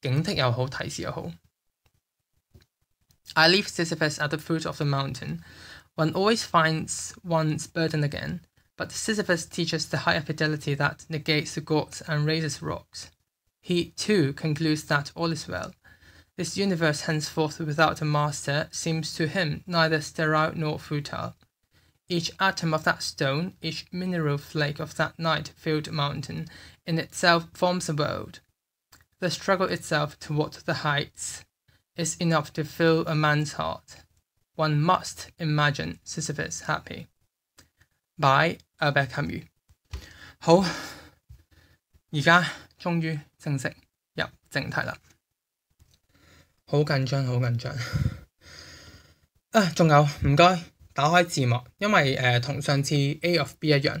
警惕又好，提示又好。I leave Sisyphus at the foot of the mountain. One always finds one's burden again, but Sisyphus teaches the higher fidelity that negates the gods and raises rocks. He, too, concludes that all is well. This universe henceforth without a master seems to him neither sterile nor futile. Each atom of that stone, each mineral flake of that night filled mountain, in itself forms a world, the struggle itself toward the heights is enough to fill a man's heart. One must imagine Sisyphus happy. By Albert Camus。好，而家終於正式入正題啦，好緊張，好緊張。啊，仲有唔該，打開字幕，因為誒同、呃、上次 A of B 一樣，